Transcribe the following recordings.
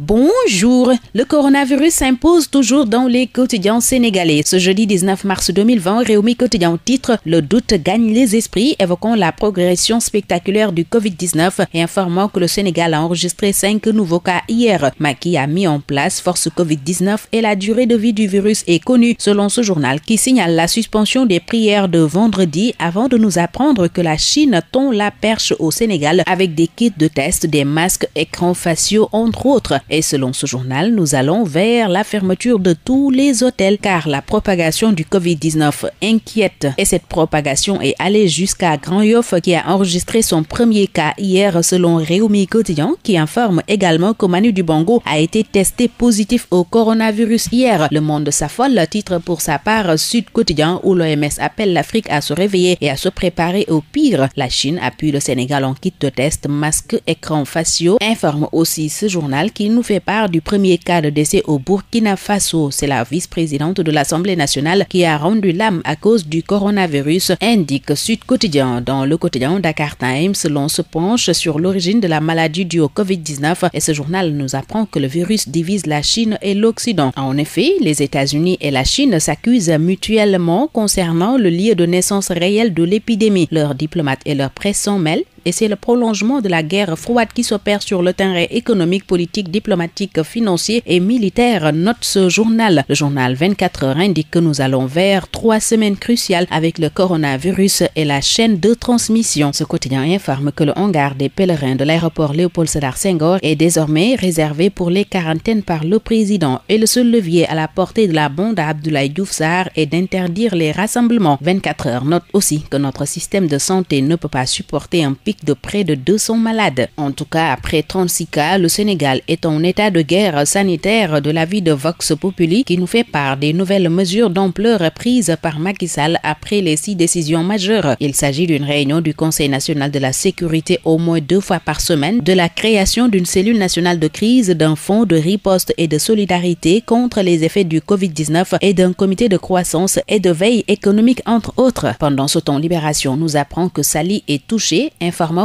Bonjour. Le coronavirus s'impose toujours dans les quotidiens sénégalais. Ce jeudi 19 mars 2020, Réumi Quotidien titre Le doute gagne les esprits, évoquant la progression spectaculaire du Covid-19 et informant que le Sénégal a enregistré 5 nouveaux cas hier. Maki a mis en place force Covid-19 et la durée de vie du virus est connue, selon ce journal qui signale la suspension des prières de vendredi avant de nous apprendre que la Chine tombe la perche au Sénégal avec des kits de tests, des masques, écrans faciaux, entre autres. Et selon ce journal, nous allons vers la fermeture de tous les hôtels car la propagation du Covid-19 inquiète. Et cette propagation est allée jusqu'à Grand Yoff qui a enregistré son premier cas hier selon Réumi Quotidien qui informe également que Manu Dubongo a été testé positif au coronavirus hier. Le monde s'affole, titre pour sa part Sud Quotidien où l'OMS appelle l'Afrique à se réveiller et à se préparer au pire. La Chine appuie le Sénégal en kit de test, masque, écran faciaux, informe aussi ce journal qui nous fait part du premier cas de décès au Burkina Faso. C'est la vice-présidente de l'Assemblée nationale qui a rendu l'âme à cause du coronavirus, indique Sud Quotidien. Dans le quotidien Dakar Times, l'on se penche sur l'origine de la maladie due au Covid-19 et ce journal nous apprend que le virus divise la Chine et l'Occident. En effet, les États-Unis et la Chine s'accusent mutuellement concernant le lieu de naissance réel de l'épidémie. Leurs diplomates et leurs presse s'en mêlent et c'est le prolongement de la guerre froide qui s'opère sur le terrain économique, politique, diplomatique, financier et militaire, note ce journal. Le journal 24 heures indique que nous allons vers trois semaines cruciales avec le coronavirus et la chaîne de transmission. Ce quotidien informe que le hangar des pèlerins de l'aéroport Léopold Sédar Senghor est désormais réservé pour les quarantaines par le président et le seul levier à la portée de la bande à Abdoulaye Diouf est d'interdire les rassemblements. 24 heures note aussi que notre système de santé ne peut pas supporter un pic de près de 200 malades. En tout cas, après 36 cas, le Sénégal est en état de guerre sanitaire de vie de Vox Populi qui nous fait part des nouvelles mesures d'ampleur prises par Macky Sall après les six décisions majeures. Il s'agit d'une réunion du Conseil national de la sécurité au moins deux fois par semaine, de la création d'une cellule nationale de crise, d'un fonds de riposte et de solidarité contre les effets du Covid-19 et d'un comité de croissance et de veille économique entre autres. Pendant ce temps, Libération nous apprend que Sally est touché,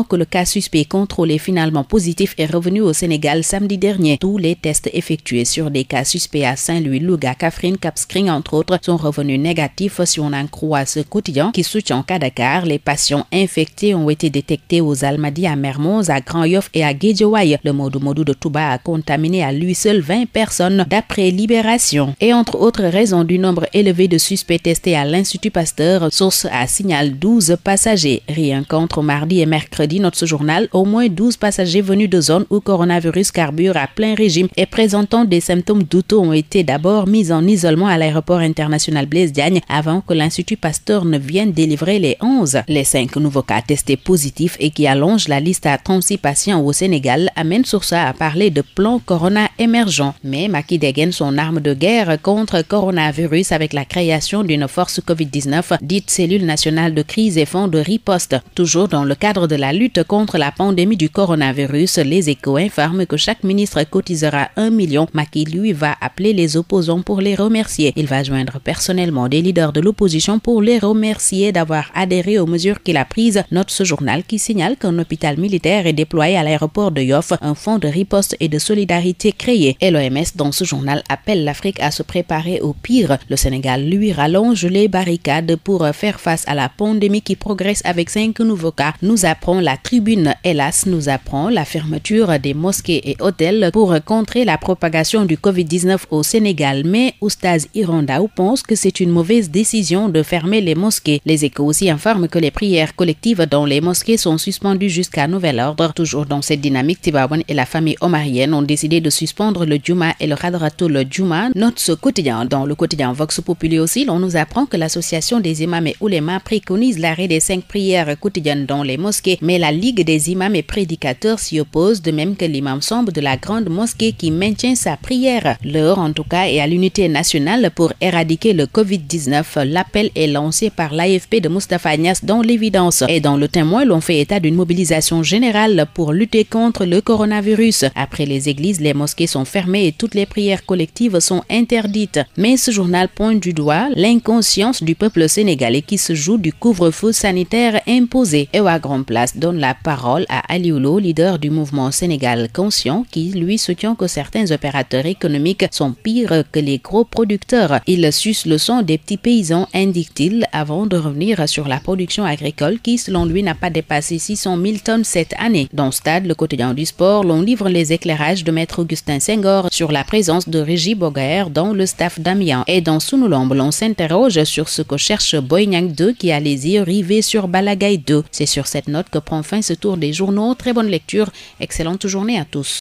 que le cas suspect contrôlé finalement positif est revenu au Sénégal samedi dernier. Tous les tests effectués sur des cas suspects à Saint-Louis, Louga, Kafrine, Capscreen, entre autres, sont revenus négatifs si on en croit ce quotidien qui soutient qu'à Dakar, les patients infectés ont été détectés aux Almadies, à Mermoz, à Grand Yoff et à Guédiouaï. Le Modou Modou de Touba a contaminé à lui seul 20 personnes d'après Libération. Et entre autres raisons du nombre élevé de suspects testés à l'Institut Pasteur, source a signal 12 passagers. Rien contre mardi et mercredi mercredi notre journal au moins 12 passagers venus de zones où coronavirus carbure à plein régime et présentant des symptômes douteux ont été d'abord mis en isolement à l'aéroport international Blaise Diagne avant que l'Institut Pasteur ne vienne délivrer les 11. Les 5 nouveaux cas testés positifs et qui allongent la liste à 36 patients au Sénégal amènent sur ça à parler de plan corona émergent. Mais Maki dégaine son arme de guerre contre coronavirus avec la création d'une force COVID-19 dite cellule nationale de crise et fonds de riposte. Toujours dans le cadre de la lutte contre la pandémie du coronavirus, les échos informent que chaque ministre cotisera un million. qui lui, va appeler les opposants pour les remercier. Il va joindre personnellement des leaders de l'opposition pour les remercier d'avoir adhéré aux mesures qu'il a prises. Note ce journal qui signale qu'un hôpital militaire est déployé à l'aéroport de Yoff, un fonds de riposte et de solidarité créé. Et l'OMS, dans ce journal, appelle l'Afrique à se préparer au pire. Le Sénégal, lui, rallonge les barricades pour faire face à la pandémie qui progresse avec cinq nouveaux cas. Nous apprenons la tribune. Hélas, nous apprend la fermeture des mosquées et hôtels pour contrer la propagation du Covid-19 au Sénégal. Mais Oustaz Irandaou pense que c'est une mauvaise décision de fermer les mosquées. Les échos aussi informent que les prières collectives dans les mosquées sont suspendues jusqu'à nouvel ordre. Toujours dans cette dynamique, Tibawan et la famille omarienne ont décidé de suspendre le Djuma et le le Djuma, note ce quotidien. Dans le quotidien Vox Populi aussi, on nous apprend que l'association des imams et oulémas préconise l'arrêt des cinq prières quotidiennes dans les mosquées mais la Ligue des imams et prédicateurs s'y oppose, de même que l'imam sombre de la grande mosquée qui maintient sa prière. L'heure, en tout cas, est à l'unité nationale pour éradiquer le Covid-19. L'appel est lancé par l'AFP de Mustafa Nias dans l'évidence. Et dans le témoin, l'on fait état d'une mobilisation générale pour lutter contre le coronavirus. Après les églises, les mosquées sont fermées et toutes les prières collectives sont interdites. Mais ce journal pointe du doigt l'inconscience du peuple sénégalais qui se joue du couvre-feu sanitaire imposé. Et au grand plat, donne la parole à Alioulo, leader du mouvement Sénégal conscient, qui lui soutient que certains opérateurs économiques sont pires que les gros producteurs. Il suce le son des petits paysans, indique-t-il, avant de revenir sur la production agricole qui, selon lui, n'a pas dépassé 600 000 tonnes cette année. Dans Stade, le quotidien du sport, l'on livre les éclairages de maître Augustin Senghor sur la présence de Régis Bogaer dans le staff d'Amiens. Et dans Sounoulambe, l'on s'interroge sur ce que cherche Boignac 2 qui a les yeux rivés sur Balagaï 2. C'est sur cette note que prend fin ce tour des journaux. Très bonne lecture, excellente journée à tous.